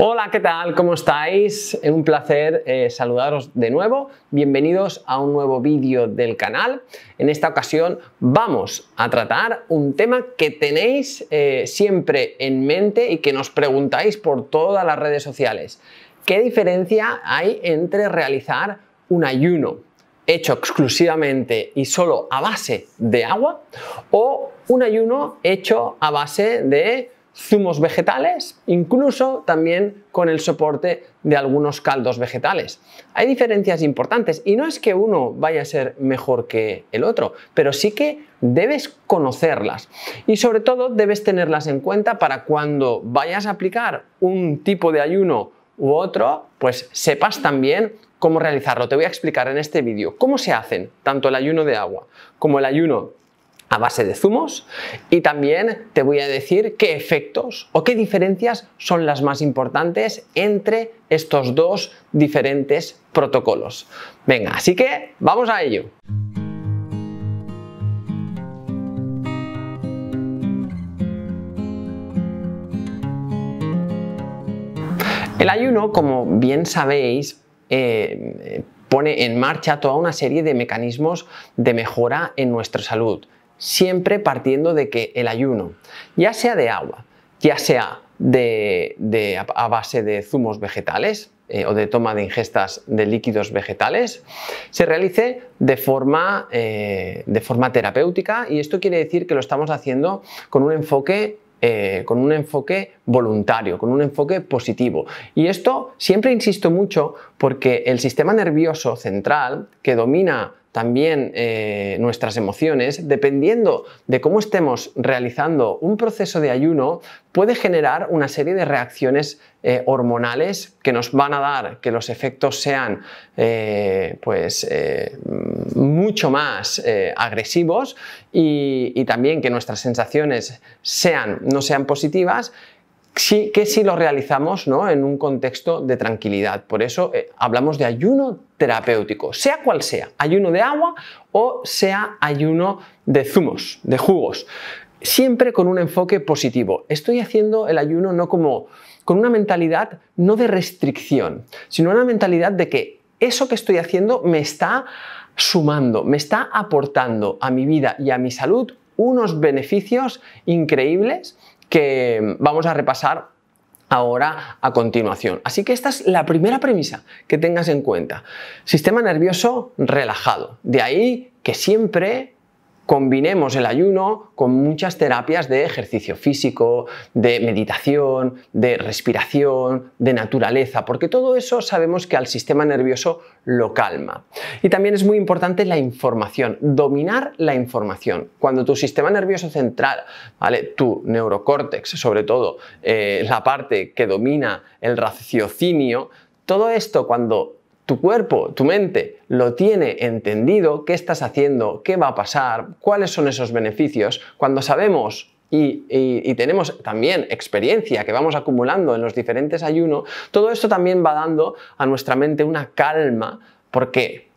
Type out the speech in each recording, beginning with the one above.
Hola, ¿qué tal? ¿Cómo estáis? Es un placer eh, saludaros de nuevo. Bienvenidos a un nuevo vídeo del canal. En esta ocasión vamos a tratar un tema que tenéis eh, siempre en mente y que nos preguntáis por todas las redes sociales. ¿Qué diferencia hay entre realizar un ayuno hecho exclusivamente y solo a base de agua o un ayuno hecho a base de zumos vegetales, incluso también con el soporte de algunos caldos vegetales. Hay diferencias importantes y no es que uno vaya a ser mejor que el otro, pero sí que debes conocerlas y sobre todo debes tenerlas en cuenta para cuando vayas a aplicar un tipo de ayuno u otro, pues sepas también cómo realizarlo. Te voy a explicar en este vídeo cómo se hacen tanto el ayuno de agua como el ayuno a base de zumos y también te voy a decir qué efectos o qué diferencias son las más importantes entre estos dos diferentes protocolos. Venga, así que vamos a ello. El ayuno, como bien sabéis, eh, pone en marcha toda una serie de mecanismos de mejora en nuestra salud siempre partiendo de que el ayuno, ya sea de agua, ya sea a base de zumos vegetales eh, o de toma de ingestas de líquidos vegetales, se realice de forma, eh, de forma terapéutica y esto quiere decir que lo estamos haciendo con un enfoque eh, con un enfoque voluntario, con un enfoque positivo. Y esto siempre insisto mucho porque el sistema nervioso central que domina también eh, nuestras emociones, dependiendo de cómo estemos realizando un proceso de ayuno, puede generar una serie de reacciones eh, hormonales que nos van a dar que los efectos sean eh, pues, mucho más agresivos y, y también que nuestras sensaciones sean, no sean positivas que si lo realizamos ¿no? en un contexto de tranquilidad. Por eso eh, hablamos de ayuno terapéutico, sea cual sea, ayuno de agua o sea ayuno de zumos, de jugos. Siempre con un enfoque positivo. Estoy haciendo el ayuno no como con una mentalidad no de restricción, sino una mentalidad de que eso que estoy haciendo me está sumando, me está aportando a mi vida y a mi salud unos beneficios increíbles que vamos a repasar ahora a continuación. Así que esta es la primera premisa que tengas en cuenta. Sistema nervioso relajado. De ahí que siempre combinemos el ayuno con muchas terapias de ejercicio físico, de meditación, de respiración, de naturaleza, porque todo eso sabemos que al sistema nervioso lo calma. Y también es muy importante la información, dominar la información. Cuando tu sistema nervioso central, ¿vale? tu neurocórtex, sobre todo eh, la parte que domina el raciocinio, todo esto cuando tu cuerpo, tu mente, lo tiene entendido, qué estás haciendo, qué va a pasar, cuáles son esos beneficios, cuando sabemos y, tenemos también experiencia que vamos acumulando en los diferentes ayunos, todo esto también va dando a nuestra mente una calma porque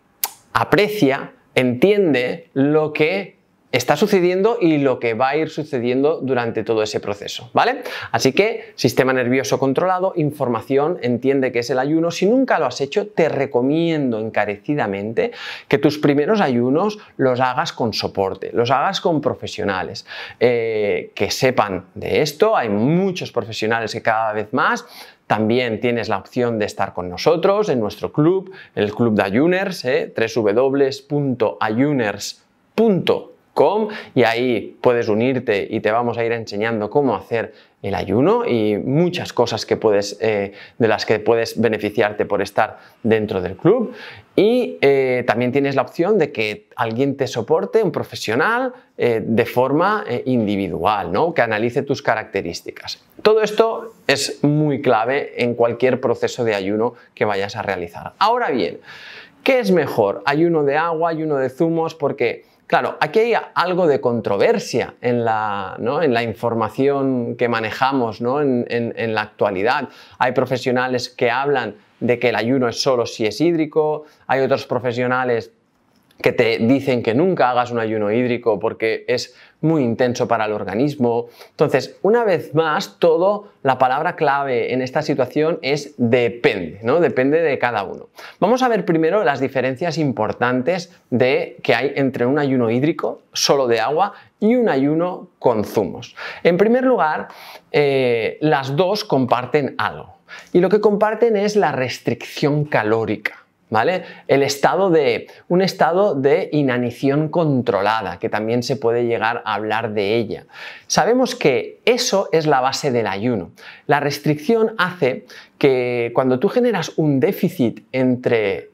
aprecia, entiende lo que está sucediendo y lo que va a ir sucediendo durante todo ese proceso, ¿vale? Así que sistema nervioso controlado, información, entiende que es el ayuno. Si nunca lo has hecho, te recomiendo encarecidamente que tus primeros ayunos los hagas con soporte, los hagas con profesionales eh, que sepan de esto. Hay muchos profesionales que cada vez más también tienes la opción de estar con nosotros en nuestro club, el club de ayuners, eh, www.ayuners.com y ahí puedes unirte y te vamos a ir enseñando cómo hacer el ayuno y muchas cosas que puedes, eh, de las que puedes beneficiarte por estar dentro del club. Y eh, también tienes la opción de que alguien te soporte, un profesional, eh, de forma individual, ¿no? que analice tus características. Todo esto es muy clave en cualquier proceso de ayuno que vayas a realizar. Ahora bien, ¿qué es mejor? Ayuno de agua, ayuno de zumos, porque Claro, aquí hay algo de controversia en la, información que manejamos en la actualidad. Hay profesionales que hablan de que el ayuno es solo si es hídrico, hay otros profesionales que te dicen que nunca hagas un ayuno hídrico porque es muy intenso para el organismo. Entonces, una vez más, todo la palabra clave en esta situación es depende, ¿no? Depende de cada uno. Vamos a ver primero las diferencias importantes de que hay entre un ayuno hídrico solo de agua y un ayuno con zumos. En primer lugar, eh, las dos comparten algo. Y lo que comparten es la restricción calórica. El estado de, un estado de inanición controlada, que también se puede llegar a hablar de ella. Sabemos que eso es la base del ayuno. La restricción hace que cuando tú generas un déficit entre,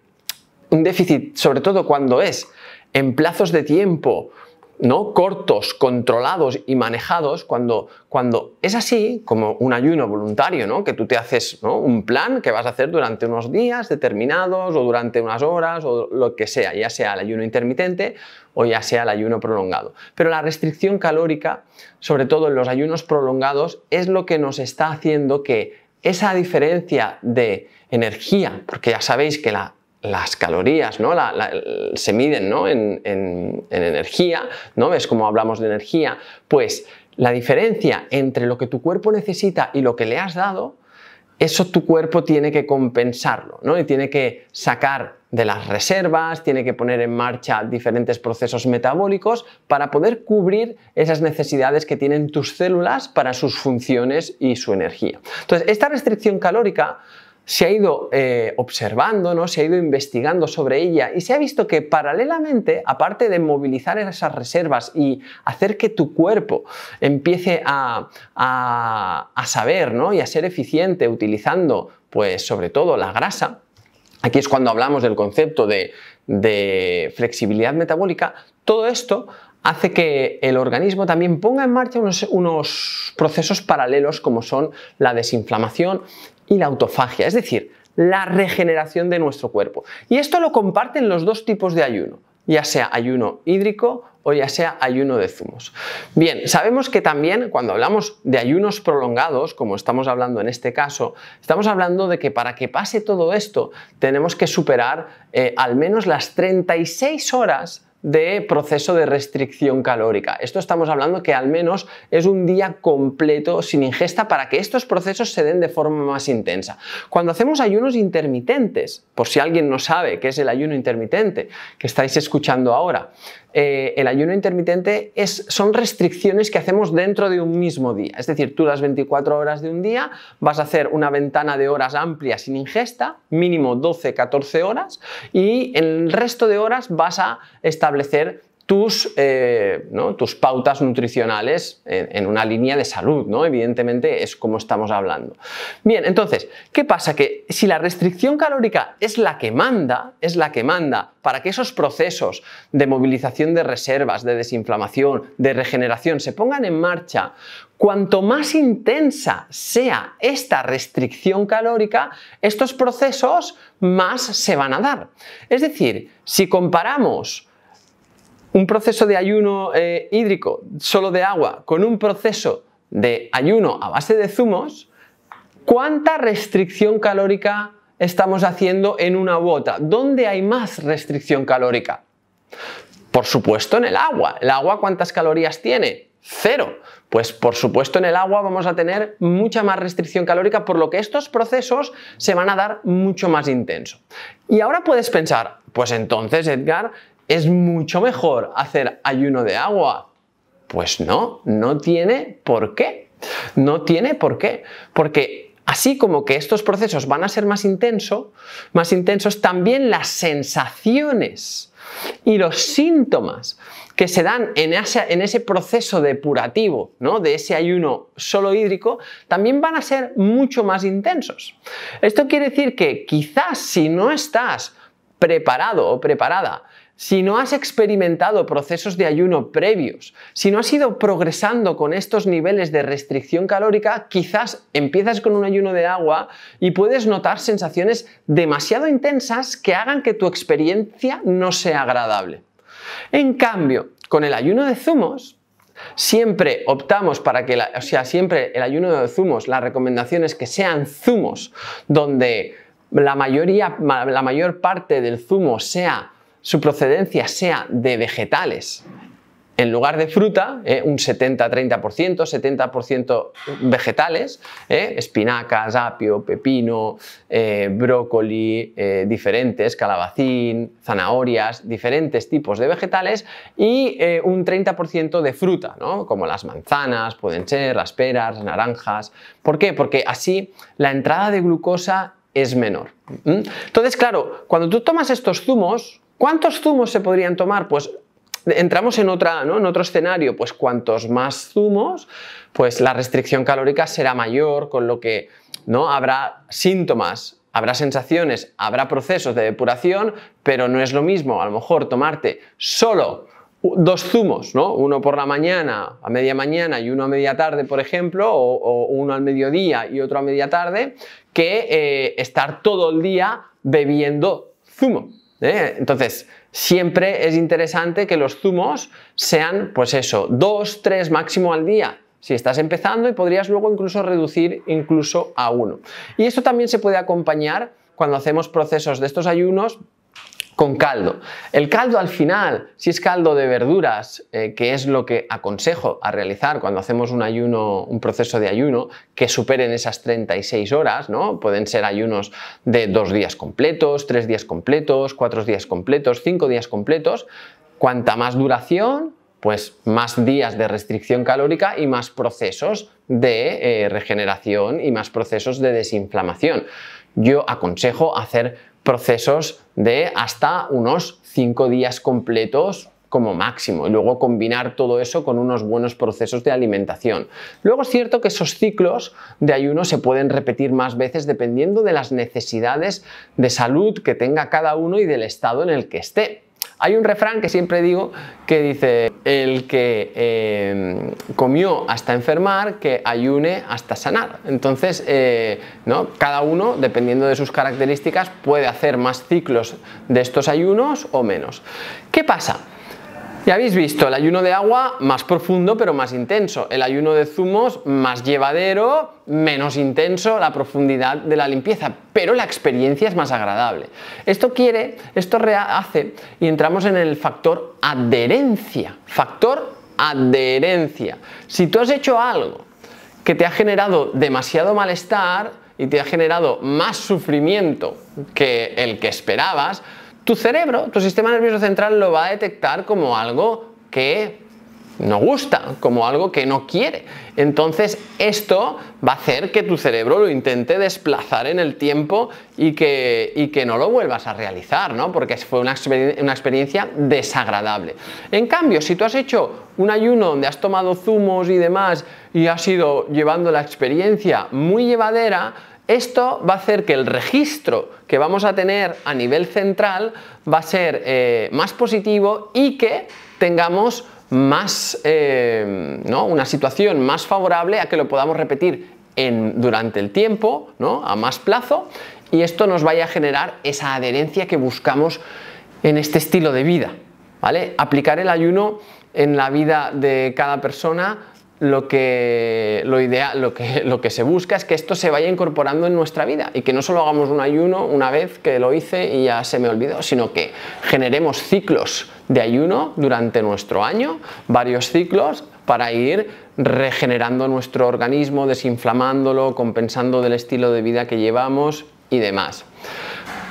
un déficit sobre todo cuando es en plazos de tiempo ¿no? cortos, controlados y manejados, cuando, cuando es así, como un ayuno voluntario, ¿no? que tú te haces un plan que vas a hacer durante unos días determinados o durante unas horas o lo que sea, ya sea el ayuno intermitente o ya sea el ayuno prolongado. Pero la restricción calórica, sobre todo en los ayunos prolongados, es lo que nos está haciendo que esa diferencia de energía, porque ya sabéis que la las calorías, ¿no? se miden En, en, energía, ¿no? ¿Ves cómo hablamos de energía? Pues la diferencia entre lo que tu cuerpo necesita y lo que le has dado, eso tu cuerpo tiene que compensarlo, ¿no? Y tiene que sacar de las reservas, tiene que poner en marcha diferentes procesos metabólicos para poder cubrir esas necesidades que tienen tus células para sus funciones y su energía. Entonces, esta restricción calórica se ha ido eh, observando, ¿no? se ha ido investigando sobre ella y se ha visto que paralelamente, aparte de movilizar esas reservas y hacer que tu cuerpo empiece a, saber ¿no? y a ser eficiente utilizando pues sobre todo la grasa, aquí es cuando hablamos del concepto de, flexibilidad metabólica, todo esto hace que el organismo también ponga en marcha unos, unos, procesos paralelos como son la desinflamación y la autofagia, es decir, la regeneración de nuestro cuerpo. Y esto lo comparten los dos tipos de ayuno, ya sea ayuno hídrico o ya sea ayuno de zumos. Bien, sabemos que también cuando hablamos de ayunos prolongados, como estamos hablando en este caso, estamos hablando de que para que pase todo esto tenemos que superar eh, al menos las 36 horas de proceso de restricción calórica. Esto estamos hablando que al menos es un día completo sin ingesta para que estos procesos se den de forma más intensa. Cuando hacemos ayunos intermitentes, por si alguien no sabe qué es el ayuno intermitente que estáis escuchando ahora, eh, el ayuno intermitente es, son restricciones que hacemos dentro de un mismo día. Es decir, tú las 24 horas de un día vas a hacer una ventana de horas amplia sin ingesta, mínimo 12-14 horas, y el resto de horas vas a establecer establecer tus, eh, tus pautas nutricionales en, en, una línea de salud, ¿no? Evidentemente es como estamos hablando. Bien, entonces, ¿qué pasa? Que si la restricción calórica es la que manda, es la que manda para que esos procesos de movilización de reservas, de desinflamación, de regeneración se pongan en marcha, cuanto más intensa sea esta restricción calórica, estos procesos más se van a dar. Es decir, si comparamos un proceso de ayuno eh, hídrico solo de agua con un proceso de ayuno a base de zumos, ¿cuánta restricción calórica estamos haciendo en una u otra? ¿Dónde hay más restricción calórica? Por supuesto en el agua. ¿El agua cuántas calorías tiene? Cero. Pues por supuesto en el agua vamos a tener mucha más restricción calórica, por lo que estos procesos se van a dar mucho más intenso. Y ahora puedes pensar, pues entonces Edgar, ¿Es mucho mejor hacer ayuno de agua? Pues no, no tiene por qué. No tiene por qué. Porque así como que estos procesos van a ser más, más intensos, también las sensaciones y los síntomas que se dan en ese, proceso depurativo, ¿no? de ese ayuno solo hídrico, también van a ser mucho más intensos. Esto quiere decir que quizás si no estás preparado o preparada si no has experimentado procesos de ayuno previos, si no has ido progresando con estos niveles de restricción calórica, quizás empiezas con un ayuno de agua y puedes notar sensaciones demasiado intensas que hagan que tu experiencia no sea agradable. En cambio, con el ayuno de zumos, Siempre optamos para que, o sea, siempre el ayuno de zumos, la recomendación es que sean zumos donde la, mayoría, la mayor parte del zumo sea su procedencia sea de vegetales en lugar de fruta, eh, un 70-30%, 70%, vegetales, eh, espinacas, apio, pepino, eh, brócoli, diferentes, calabacín, zanahorias, diferentes tipos de vegetales y un 30% de fruta, ¿no? como las manzanas, pueden ser, las peras, naranjas. ¿Por qué? Porque así la entrada de glucosa es menor. Entonces, claro, cuando tú tomas estos zumos, ¿Cuántos zumos se podrían tomar? Pues entramos en, en otro escenario, pues cuantos más zumos, pues la restricción calórica será mayor, con lo que ¿no? habrá síntomas, habrá sensaciones, habrá procesos de depuración, pero no es lo mismo a lo mejor tomarte solo dos zumos, uno por la mañana, a media mañana y uno a media tarde, por ejemplo, o, uno al mediodía y otro a media tarde, que eh, estar todo el día bebiendo zumo. ¿Eh? Entonces, siempre es interesante que los zumos sean, pues eso, dos, tres máximo al día. Si estás empezando y podrías luego incluso reducir incluso a uno. Y esto también se puede acompañar cuando hacemos procesos de estos ayunos con caldo. El caldo al final, si es caldo de verduras, eh, que es lo que aconsejo a realizar cuando hacemos un ayuno, un proceso de ayuno que superen esas 36 horas, ¿no? Pueden ser ayunos de dos días completos, tres días completos, cuatro días completos, cinco días completos. Cuanta más duración, pues más días de restricción calórica y más procesos de eh, regeneración y más procesos de desinflamación. Yo aconsejo hacer procesos de hasta unos cinco días completos como máximo y luego combinar todo eso con unos buenos procesos de alimentación. Luego es cierto que esos ciclos de ayuno se pueden repetir más veces dependiendo de las necesidades de salud que tenga cada uno y del estado en el que esté. Hay un refrán que siempre digo que dice, el que em, comió hasta enfermar que ayune hasta sanar. Entonces, eh, cada uno, dependiendo de sus características, puede hacer más ciclos de estos ayunos o menos. ¿Qué pasa? Ya habéis visto el ayuno de agua más profundo pero más intenso, el ayuno de zumos más llevadero, menos intenso la profundidad de la limpieza, pero la experiencia es más agradable. Esto quiere, esto hace y entramos en el factor adherencia, factor adherencia. Si tú has hecho algo que te ha generado demasiado malestar y te ha generado más sufrimiento que el que esperabas, tu cerebro, tu sistema nervioso central lo va a detectar como algo que no gusta, como algo que no quiere. Entonces esto va a hacer que tu cerebro lo intente desplazar en el tiempo y que, que no lo vuelvas a realizar, ¿no? Porque fue una, una, experiencia desagradable. En cambio, si tú has hecho un ayuno donde has tomado zumos y demás y has ido llevando la experiencia muy llevadera, esto va a hacer que el registro que vamos a tener a nivel central va a ser eh, más positivo y que tengamos más, eh, una situación más favorable a que lo podamos repetir durante el tiempo, a más plazo, y esto nos vaya a generar esa adherencia que buscamos en este estilo de vida. Aplicar el ayuno en la vida de cada persona lo que, lo, ideal lo, lo que se busca es que esto se vaya incorporando en nuestra vida y que no solo hagamos un ayuno una vez que lo hice y ya se me olvidó, sino que generemos ciclos de ayuno durante nuestro año, varios ciclos para ir regenerando nuestro organismo, desinflamándolo, compensando del estilo de vida que llevamos y demás.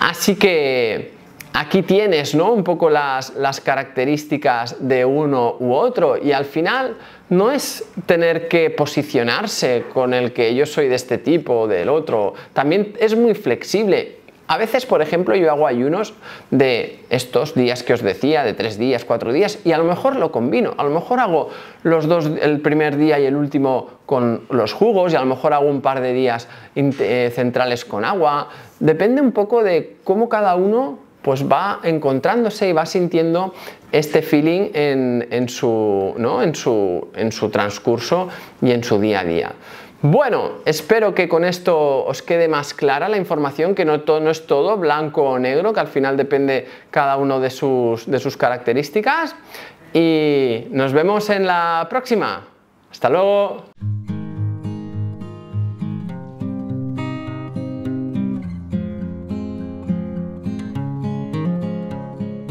Así que aquí tienes ¿no? un poco las, características de uno u otro y al final no es tener que posicionarse con el que yo soy de este tipo o del otro, también es muy flexible. A veces, por ejemplo, yo hago ayunos de estos días que os decía, de tres días, cuatro días, y a lo mejor lo combino. A lo mejor hago los dos, el primer día y el último con los jugos, y a lo mejor hago un par de días eh, centrales con agua. Depende un poco de cómo cada uno pues va encontrándose y va sintiendo este feeling en, su, en, su, en su transcurso y en su día a día. Bueno, espero que con esto os quede más clara la información, que no, todo, no es todo blanco o negro, que al final depende cada uno de sus, de sus características. Y nos vemos en la próxima. Hasta luego.